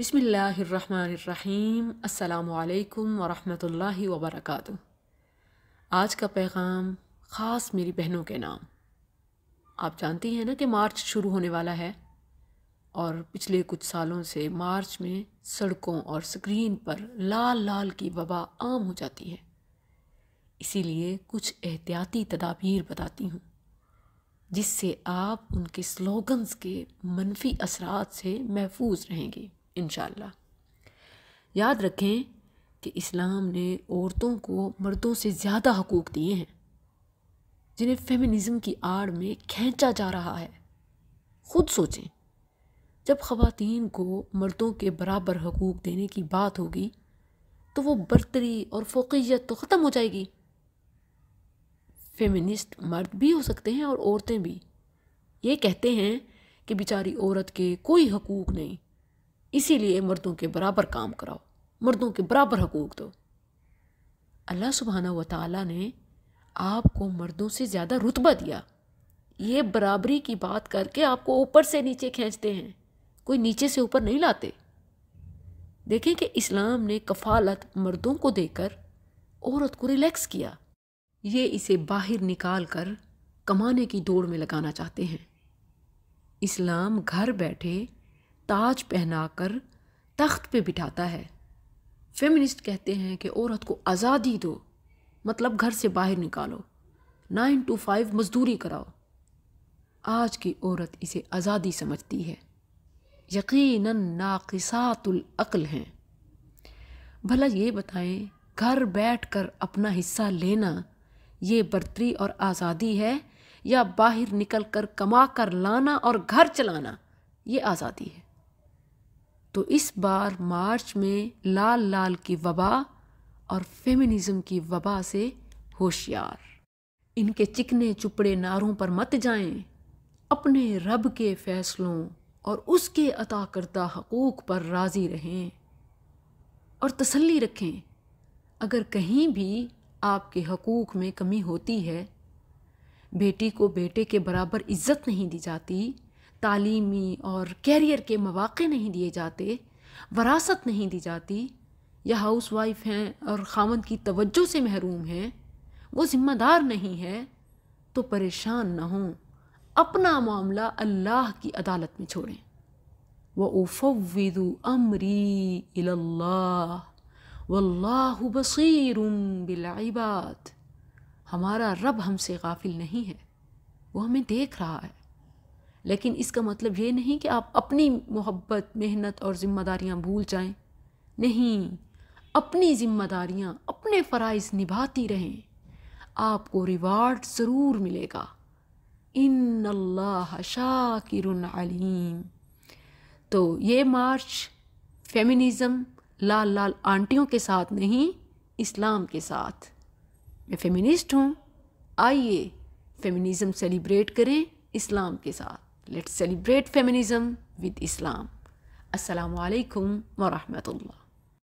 बिसमीम् अल्लाम वरम् वर्क आज का पैगाम ख़ास मेरी बहनों के नाम आप जानती हैं ना कि मार्च शुरू होने वाला है और पिछले कुछ सालों से मार्च में सड़कों और स्क्रीन पर लाल लाल की वबा आम हो जाती है इसीलिए कुछ एहतियाती तदाबीर बताती हूँ जिससे आप उनके स्लोगन्स के मनफी असरात से महफूज रहेंगी इन याद रखें कि इस्लाम ने औरतों को मर्दों से ज़्यादा हकूक़ दिए हैं जिन्हें फेमिनिज़म की आड़ में खींचा जा रहा है ख़ुद सोचें जब ख़वान को मर्दों के बराबर हकूक़ देने की बात होगी तो वो बरतरी और फोकियत तो ख़त्म हो जाएगी फेमिनिस्ट मर्द भी हो सकते हैं और औरतें भी ये कहते हैं कि बेचारी औरत के कोई हकूक़ नहीं इसीलिए मर्दों के बराबर काम कराओ मर्दों के बराबर हकूक़ दो अल्लाह सुबहाना व ताली ने आपको मर्दों से ज़्यादा रुतबा दिया ये बराबरी की बात करके आपको ऊपर से नीचे खींचते हैं कोई नीचे से ऊपर नहीं लाते देखें कि इस्लाम ने कफालत मर्दों को देकर औरत को रिलैक्स किया ये इसे बाहर निकाल कर कमाने की दौड़ में लगाना चाहते हैं इस्लाम घर बैठे ताज पहनाकर तख्त पे बिठाता है फेमिनिस्ट कहते हैं कि औरत को आज़ादी दो मतलब घर से बाहर निकालो नाइन टू फाइव मजदूरी कराओ आज की औरत इसे आज़ादी समझती है यकीन नाकसातुलअल हैं भला ये बताएं घर बैठकर अपना हिस्सा लेना ये बर्तरी और आज़ादी है या बाहर निकल कर कमा कर लाना और घर चलाना ये आज़ादी है तो इस बार मार्च में लाल लाल की वबा और फेमिनिज्म की वबा से होशियार इनके चिकने चुपड़े नारों पर मत जाएं, अपने रब के फैसलों और उसके अता करता हकूक़ पर राज़ी रहें और तसल्ली रखें अगर कहीं भी आपके हकूक़ में कमी होती है बेटी को बेटे के बराबर इज़्ज़त नहीं दी जाती तालीमी और कैरियर के मौाक़े नहीं दिए जाते वरासत नहीं दी जाती या हाउस वाइफ हैं और खामद की तवज्जो से महरूम हैं वो ज़िम्मेदार नहीं है तो परेशान ना हों अपना मामला अल्लाह की अदालत में छोड़ें व उफ़विदु अमरी वल्लाहु बसीरुम बिलइबाद हमारा रब हमसे गाफिल नहीं है वो हमें देख रहा है लेकिन इसका मतलब ये नहीं कि आप अपनी मोहब्बत मेहनत और ज़िम्मेदारियाँ भूल जाएं नहीं अपनी ज़िम्मेदारियाँ अपने फ़राइज़ निभाती रहें आपको रिवार्ड ज़रूर मिलेगा इन अल्लाह शाकिर अलीम तो ये मार्च फेमिनिज़म लाल लाल आंटियों के साथ नहीं इस्लाम के साथ मैं फेमिनिस्ट हूँ आइए फेमिनिज़म सेलिब्रेट करें इस्लाम के साथ Let's celebrate feminism with Islam. Assalamu alaikum wa rahmatullah.